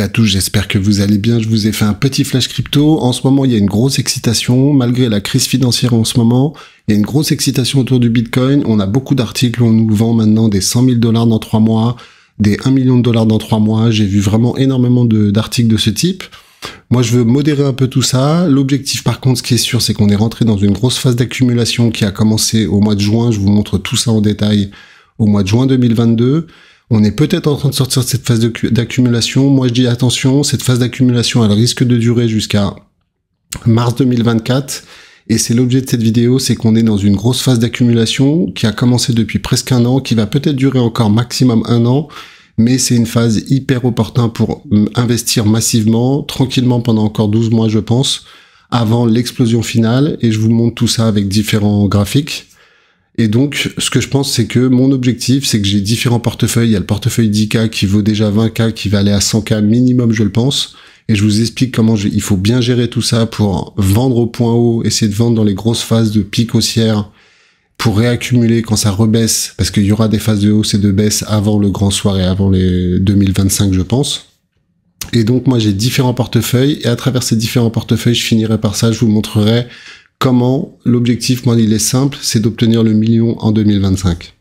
à tous, j'espère que vous allez bien. Je vous ai fait un petit flash crypto. En ce moment, il y a une grosse excitation, malgré la crise financière en ce moment. Il y a une grosse excitation autour du Bitcoin. On a beaucoup d'articles on nous vend maintenant des 100 000 dollars dans trois mois, des 1 million de dollars dans trois mois. J'ai vu vraiment énormément d'articles de, ce type. Moi, je veux modérer un peu tout ça. L'objectif, par contre, ce qui est sûr, c'est qu'on est rentré dans une grosse phase d'accumulation qui a commencé au mois de juin. Je vous montre tout ça en détail au mois de juin 2022 on est peut-être en train de sortir de cette phase d'accumulation. Moi, je dis attention, cette phase d'accumulation, elle risque de durer jusqu'à mars 2024. Et c'est l'objet de cette vidéo, c'est qu'on est dans une grosse phase d'accumulation qui a commencé depuis presque un an, qui va peut-être durer encore maximum un an, mais c'est une phase hyper opportun pour hum, investir massivement, tranquillement pendant encore 12 mois, je pense, avant l'explosion finale. Et je vous montre tout ça avec différents graphiques. Et donc, ce que je pense, c'est que mon objectif, c'est que j'ai différents portefeuilles. Il y a le portefeuille 10K qui vaut déjà 20K, qui va aller à 100K minimum, je le pense. Et je vous explique comment il faut bien gérer tout ça pour vendre au point haut, essayer de vendre dans les grosses phases de pic haussière, pour réaccumuler quand ça rebaisse, parce qu'il y aura des phases de hausse et de baisse avant le grand soir et avant les 2025, je pense. Et donc moi j'ai différents portefeuilles et à travers ces différents portefeuilles je finirai par ça, je vous montrerai comment L'objectif, moi, il est simple, c'est d'obtenir le million en 2025.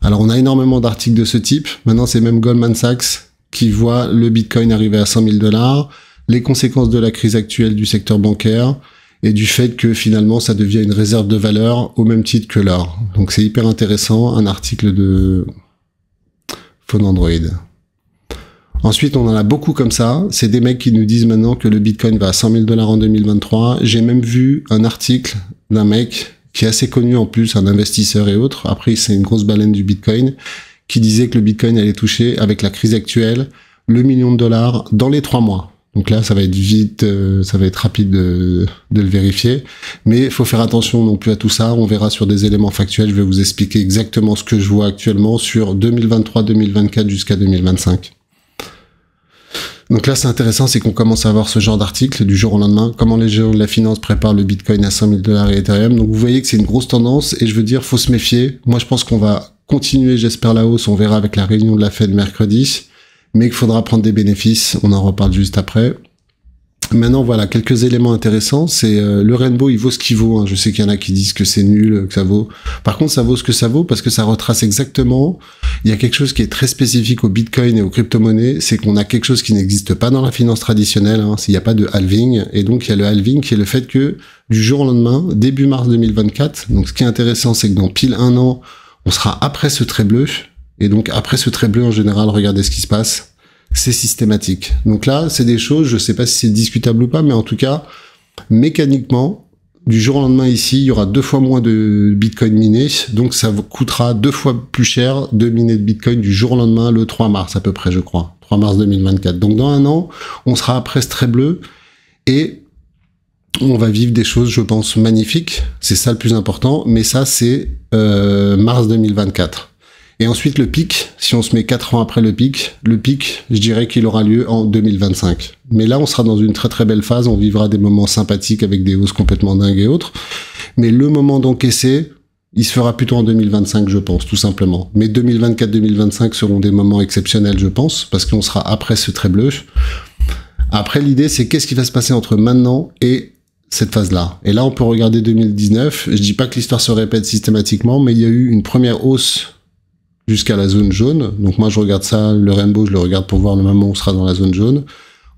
Alors, on a énormément d'articles de ce type. Maintenant, c'est même Goldman Sachs qui voit le Bitcoin arriver à 100 000 dollars, les conséquences de la crise actuelle du secteur bancaire et du fait que finalement, ça devient une réserve de valeur au même titre que l'or. Donc, c'est hyper intéressant, un article de Phone Android. Ensuite, on en a beaucoup comme ça. C'est des mecs qui nous disent maintenant que le Bitcoin va à 100 000 dollars en 2023. J'ai même vu un article d'un mec qui est assez connu en plus, un investisseur et autres. Après, c'est une grosse baleine du Bitcoin qui disait que le Bitcoin allait toucher avec la crise actuelle le million de dollars dans les trois mois. Donc là, ça va être vite, euh, ça va être rapide de, de le vérifier. Mais il faut faire attention non plus à tout ça. On verra sur des éléments factuels. Je vais vous expliquer exactement ce que je vois actuellement sur 2023, 2024 jusqu'à 2025. Donc là, c'est intéressant, c'est qu'on commence à avoir ce genre d'article du jour au lendemain. Comment les géants de la finance préparent le Bitcoin à 5000 dollars et Ethereum. Donc vous voyez que c'est une grosse tendance et je veux dire, faut se méfier. Moi, je pense qu'on va continuer, j'espère, la hausse. On verra avec la réunion de la Fed mercredi, mais qu'il faudra prendre des bénéfices. On en reparle juste après. Maintenant, voilà, quelques éléments intéressants. C'est euh, le Rainbow, il vaut ce qu'il vaut. Hein. Je sais qu'il y en a qui disent que c'est nul, que ça vaut. Par contre, ça vaut ce que ça vaut parce que ça retrace exactement. Il y a quelque chose qui est très spécifique au Bitcoin et aux crypto-monnaies, c'est qu'on a quelque chose qui n'existe pas dans la finance traditionnelle. Hein, S'il n'y a pas de halving, et donc il y a le halving qui est le fait que du jour au lendemain, début mars 2024. Donc, ce qui est intéressant, c'est que dans pile un an, on sera après ce trait bleu. Et donc, après ce trait bleu, en général, regardez ce qui se passe c'est systématique. Donc là, c'est des choses, je sais pas si c'est discutable ou pas, mais en tout cas, mécaniquement, du jour au lendemain ici, il y aura deux fois moins de Bitcoin miné, donc ça vous coûtera deux fois plus cher de miner de Bitcoin du jour au lendemain, le 3 mars à peu près, je crois, 3 mars 2024. Donc dans un an, on sera à presse très bleu et on va vivre des choses, je pense, magnifiques. C'est ça le plus important, mais ça, c'est euh, mars 2024. Et ensuite, le pic, si on se met 4 ans après le pic, le pic, je dirais qu'il aura lieu en 2025. Mais là, on sera dans une très très belle phase, on vivra des moments sympathiques avec des hausses complètement dingues et autres. Mais le moment d'encaisser, il se fera plutôt en 2025, je pense, tout simplement. Mais 2024-2025 seront des moments exceptionnels, je pense, parce qu'on sera après ce trait bleu. Après, l'idée, c'est qu'est-ce qui va se passer entre maintenant et cette phase-là. Et là, on peut regarder 2019. Je dis pas que l'histoire se répète systématiquement, mais il y a eu une première hausse jusqu'à la zone jaune. Donc moi, je regarde ça, le rainbow, je le regarde pour voir le moment où on sera dans la zone jaune.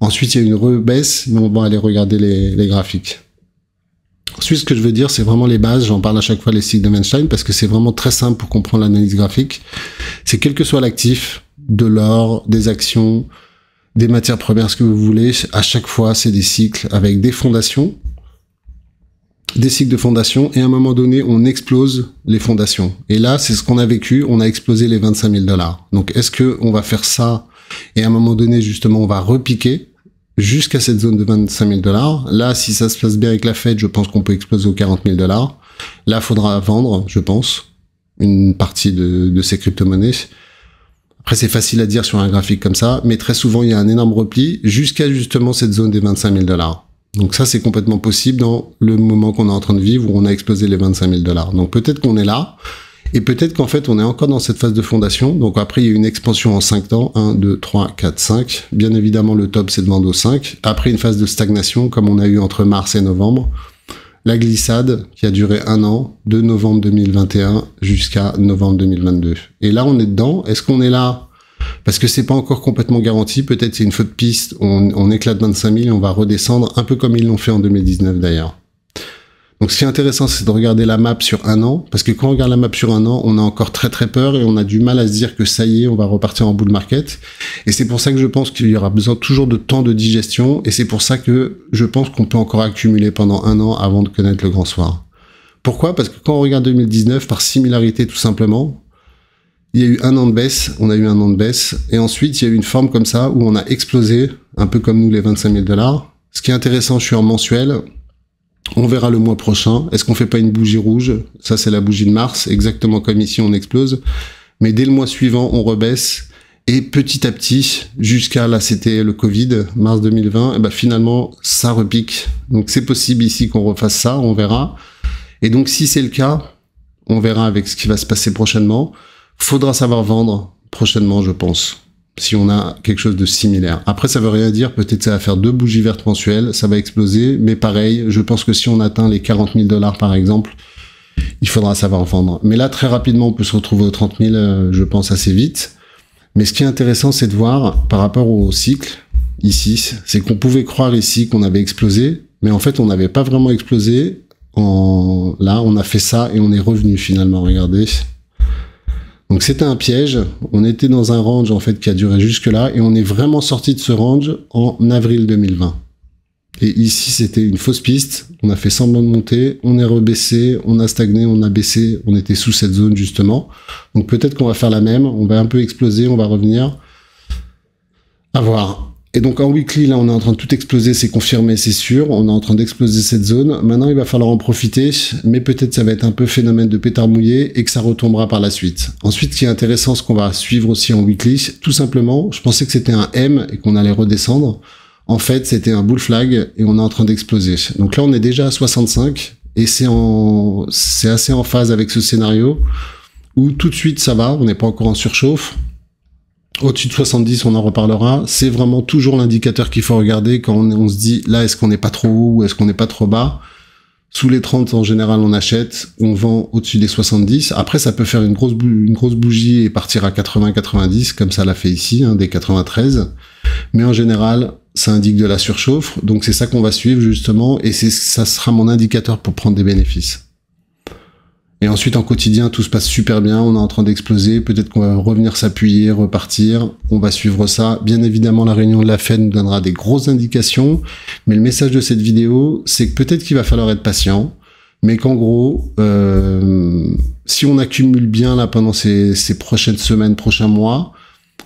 Ensuite, il y a une rebaisse, mais on va aller regarder les, graphiques. Ensuite, ce que je veux dire, c'est vraiment les bases. J'en parle à chaque fois les cycles de Weinstein, parce que c'est vraiment très simple pour comprendre l'analyse graphique. C'est quel que soit l'actif, de l'or, des actions, des matières premières, ce que vous voulez. À chaque fois, c'est des cycles avec des fondations des cycles de fondation et à un moment donné, on explose les fondations. Et là, c'est ce qu'on a vécu, on a explosé les 25 000 dollars. Donc, est-ce que on va faire ça et à un moment donné, justement, on va repiquer jusqu'à cette zone de 25 000 dollars. Là, si ça se passe bien avec la Fed, je pense qu'on peut exploser aux 40 000 dollars. Là, faudra vendre, je pense, une partie de, de ces crypto-monnaies. Après, c'est facile à dire sur un graphique comme ça, mais très souvent, il y a un énorme repli jusqu'à justement cette zone des 25 000 dollars. Donc ça, c'est complètement possible dans le moment qu'on est en train de vivre où on a explosé les 25 000 dollars. Donc peut-être qu'on est là, et peut-être qu'en fait, on est encore dans cette phase de fondation. Donc après, il y a une expansion en 5 temps. 1, 2, 3, 4, 5. Bien évidemment, le top, c'est de vendre au 5. Après, une phase de stagnation, comme on a eu entre mars et novembre. La glissade, qui a duré un an, de novembre 2021 jusqu'à novembre 2022. Et là, on est dedans. Est-ce qu'on est là parce que c'est pas encore complètement garanti. Peut-être c'est une faute de piste, on, éclate 25 000, on va redescendre, un peu comme ils l'ont fait en 2019 d'ailleurs. Donc ce qui est intéressant, c'est de regarder la map sur un an, parce que quand on regarde la map sur un an, on a encore très très peur et on a du mal à se dire que ça y est, on va repartir en bull market. Et c'est pour ça que je pense qu'il y aura besoin toujours de temps de digestion, et c'est pour ça que je pense qu'on peut encore accumuler pendant un an avant de connaître le grand soir. Pourquoi Parce que quand on regarde 2019, par similarité tout simplement, il y a eu un an de baisse, on a eu un an de baisse, et ensuite il y a eu une forme comme ça où on a explosé, un peu comme nous les 25 000 dollars. Ce qui est intéressant, je suis en mensuel. On verra le mois prochain. Est-ce qu'on fait pas une bougie rouge Ça c'est la bougie de mars, exactement comme ici on explose. Mais dès le mois suivant, on rebaisse. Et petit à petit, jusqu'à là, c'était le Covid, mars 2020, et eh ben finalement, ça repique. Donc c'est possible ici qu'on refasse ça, on verra. Et donc si c'est le cas, on verra avec ce qui va se passer prochainement. Faudra savoir vendre prochainement, je pense. Si on a quelque chose de similaire. Après, ça veut rien dire. Peut-être ça va faire deux bougies vertes mensuelles. Ça va exploser. Mais pareil, je pense que si on atteint les 40 000 dollars, par exemple, il faudra savoir vendre. Mais là, très rapidement, on peut se retrouver aux 30 000, euh, je pense, assez vite. Mais ce qui est intéressant, c'est de voir, par rapport au cycle, ici, c'est qu'on pouvait croire ici qu'on avait explosé, mais en fait, on n'avait pas vraiment explosé. Là, on a fait ça et on est revenu finalement. Regardez, donc c'était un piège. On était dans un range en fait qui a duré jusque là et on est vraiment sorti de ce range en avril 2020. Et ici c'était une fausse piste. On a fait semblant de monter, on est rebaissé, on a stagné, on a baissé, on était sous cette zone justement. Donc peut-être qu'on va faire la même. On va un peu exploser, on va revenir. À voir. Et donc en weekly, là, on est en train de tout exploser, c'est confirmé, c'est sûr. On est en train d'exploser cette zone. Maintenant, il va falloir en profiter, mais peut-être ça va être un peu phénomène de pétard mouillé et que ça retombera par la suite. Ensuite, ce qui est intéressant, ce qu'on va suivre aussi en weekly, tout simplement, je pensais que c'était un M et qu'on allait redescendre. En fait, c'était un bull flag et on est en train d'exploser. Donc là, on est déjà à 65 et c'est en, c'est assez en phase avec ce scénario où tout de suite ça va, on n'est pas encore en surchauffe au-dessus de 70, on en reparlera. C'est vraiment toujours l'indicateur qu'il faut regarder quand on, se dit là, est-ce qu'on n'est pas trop haut ou est-ce qu'on n'est pas trop bas. Sous les 30, en général, on achète, on vend au-dessus des 70. Après, ça peut faire une grosse, une grosse bougie et partir à 80-90, comme ça l'a fait ici, hein, des 93. Mais en général, ça indique de la surchauffe. Donc c'est ça qu'on va suivre justement, et ça sera mon indicateur pour prendre des bénéfices. Et ensuite, en quotidien, tout se passe super bien, on est en train d'exploser, peut-être qu'on va revenir s'appuyer, repartir, on va suivre ça. Bien évidemment, la réunion de la Fed nous donnera des grosses indications, mais le message de cette vidéo, c'est que peut-être qu'il va falloir être patient, mais qu'en gros, euh, si on accumule bien là pendant ces, prochaines semaines, prochains mois,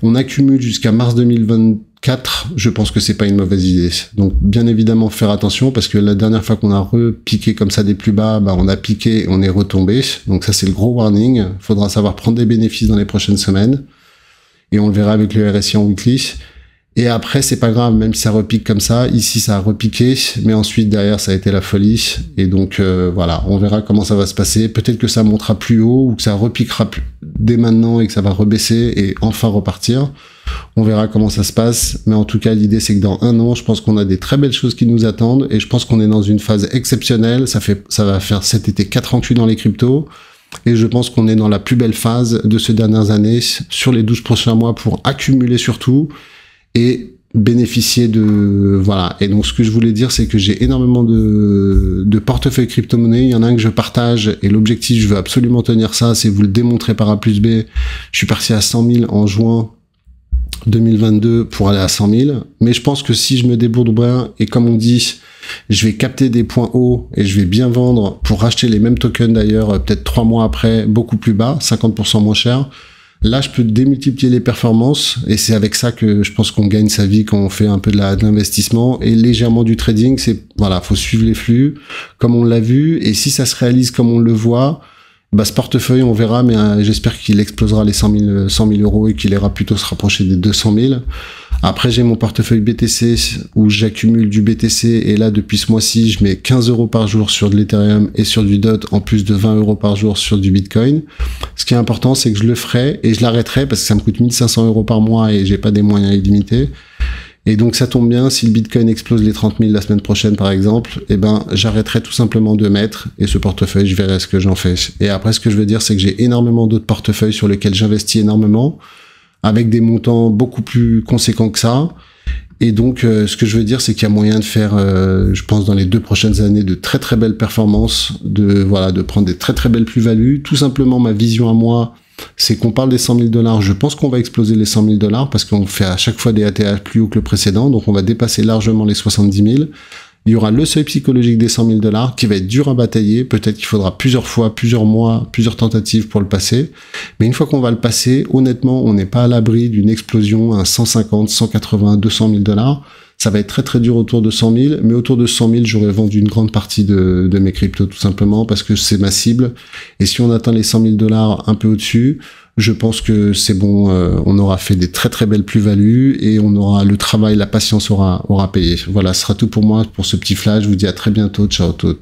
on accumule jusqu'à mars 2023, 4, je pense que c'est pas une mauvaise idée. Donc bien évidemment faire attention parce que la dernière fois qu'on a repiqué comme ça des plus bas, bah on a piqué, on est retombé. Donc ça c'est le gros warning. Faudra savoir prendre des bénéfices dans les prochaines semaines et on le verra avec le RSI en weekly. Et après, c'est pas grave, même si ça repique comme ça. Ici, ça a repiqué, mais ensuite, derrière, ça a été la folie. Et donc, euh, voilà, on verra comment ça va se passer. Peut-être que ça montera plus haut ou que ça repiquera dès maintenant et que ça va rebaisser et enfin repartir. On verra comment ça se passe. Mais en tout cas, l'idée, c'est que dans un an, je pense qu'on a des très belles choses qui nous attendent. Et je pense qu'on est dans une phase exceptionnelle. Ça, fait, ça va faire cet été ans 48 dans les cryptos. Et je pense qu'on est dans la plus belle phase de ces dernières années sur les 12 prochains mois pour accumuler surtout et bénéficier de voilà et donc ce que je voulais dire c'est que j'ai énormément de, de crypto monnaie il y en a un que je partage et l'objectif je veux absolument tenir ça c'est vous le démontrer par A plus B je suis parti à 100 000 en juin 2022 pour aller à 100 000 mais je pense que si je me débourde bien et comme on dit je vais capter des points hauts et je vais bien vendre pour racheter les mêmes tokens d'ailleurs euh, peut-être trois mois après beaucoup plus bas 50% moins cher Là, je peux démultiplier les performances et c'est avec ça que je pense qu'on gagne sa vie quand on fait un peu de l'investissement et légèrement du trading. C'est voilà, faut suivre les flux comme on l'a vu et si ça se réalise comme on le voit, bah, ce portefeuille, on verra, mais euh, j'espère qu'il explosera les 100 000, 100 000 euros et qu'il ira plutôt se rapprocher des 200 000. Après, j'ai mon portefeuille BTC où j'accumule du BTC et là, depuis ce mois-ci, je mets 15 euros par jour sur de l'Ethereum et sur du DOT en plus de 20 euros par jour sur du Bitcoin. Ce qui est important, c'est que je le ferai et je l'arrêterai parce que ça me coûte 1500 euros par mois et j'ai pas des moyens illimités. Et donc ça tombe bien, si le Bitcoin explose les 30 000 la semaine prochaine par exemple, eh ben j'arrêterai tout simplement de mettre et ce portefeuille, je verrai ce que j'en fais. Et après ce que je veux dire, c'est que j'ai énormément d'autres portefeuilles sur lesquels j'investis énormément, avec des montants beaucoup plus conséquents que ça. Et donc euh, ce que je veux dire, c'est qu'il y a moyen de faire, euh, je pense dans les deux prochaines années, de très très belles performances, de voilà, de prendre des très très belles plus-values. Tout simplement ma vision à moi c'est qu'on parle des 100 000 dollars. Je pense qu'on va exploser les 100 000 dollars parce qu'on fait à chaque fois des ATH plus haut que le précédent, donc on va dépasser largement les 70 000. Il y aura le seuil psychologique des 100 000 dollars qui va être dur à batailler. Peut-être qu'il faudra plusieurs fois, plusieurs mois, plusieurs tentatives pour le passer. Mais une fois qu'on va le passer, honnêtement, on n'est pas à l'abri d'une explosion à 150, 180, 200 000 dollars. Ça va être très très dur autour de 100 000, mais autour de 100 000, j'aurais vendu une grande partie de, mes cryptos tout simplement parce que c'est ma cible. Et si on atteint les 100 000 dollars un peu au-dessus, je pense que c'est bon, euh, on aura fait des très très belles plus-values et on aura le travail, la patience aura, aura payé. Voilà, ce sera tout pour moi pour ce petit flash. Je vous dis à très bientôt. Ciao tout.